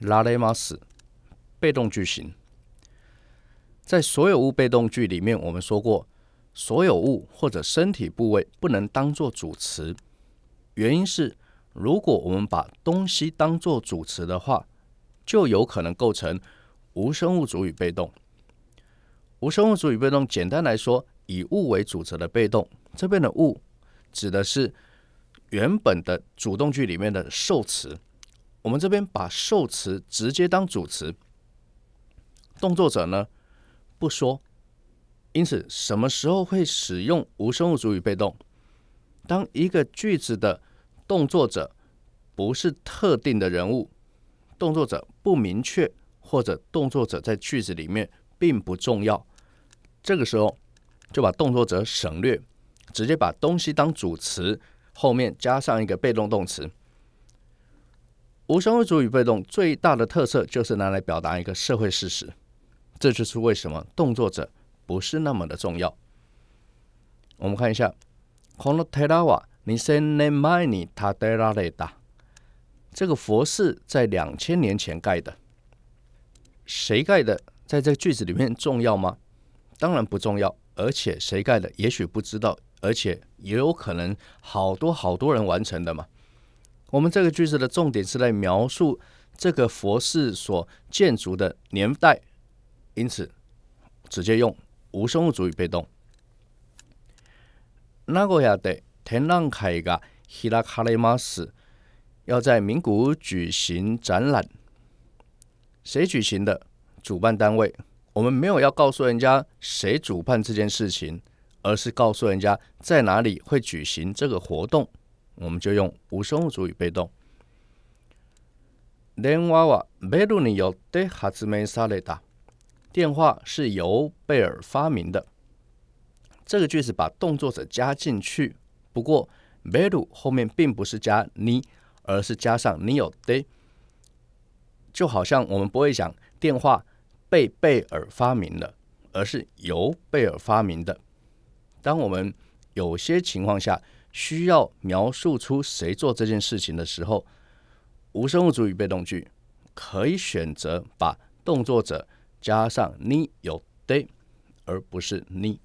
拉雷马斯被动句型，在所有物被动句里面，我们说过，所有物或者身体部位不能当做主词，原因是如果我们把东西当做主词的话，就有可能构成无生物主语被动。无生物主语被动，简单来说，以物为主词的被动，这边的物指的是原本的主动句里面的受词。我们这边把受词直接当主词，动作者呢不说，因此什么时候会使用无生物主语被动？当一个句子的动作者不是特定的人物，动作者不明确或者动作者在句子里面并不重要，这个时候就把动作者省略，直接把东西当主词，后面加上一个被动动词。无社会主语被动最大的特色就是拿来表达一个社会事实，这就是为什么动作者不是那么的重要。我们看一下 k o n d e a w a ni senemani t a d e l a da，这个佛寺在两千年前盖的，谁盖的，在这个句子里面重要吗？当然不重要，而且谁盖的也许不知道，而且也有可能好多好多人完成的嘛。我们这个句子的重点是在描述这个佛寺所建筑的年代，因此直接用无生物主义被动。那个要的天朗开个希拉卡雷马要在古屋举行展览，谁举行的主办单位？我们没有要告诉人家谁主办这件事情，而是告诉人家在哪里会举行这个活动。我们就用无生物主语被动。电话是由贝尔发明的。这个句子把动作者加进去，不过贝尔后面并不是加你，而是加上你有的。就好像我们不会讲电话被贝尔发明了，而是由贝尔发明的。当我们有些情况下。需要描述出谁做这件事情的时候，无生物主语被动句可以选择把动作者加上 n day，而不是 n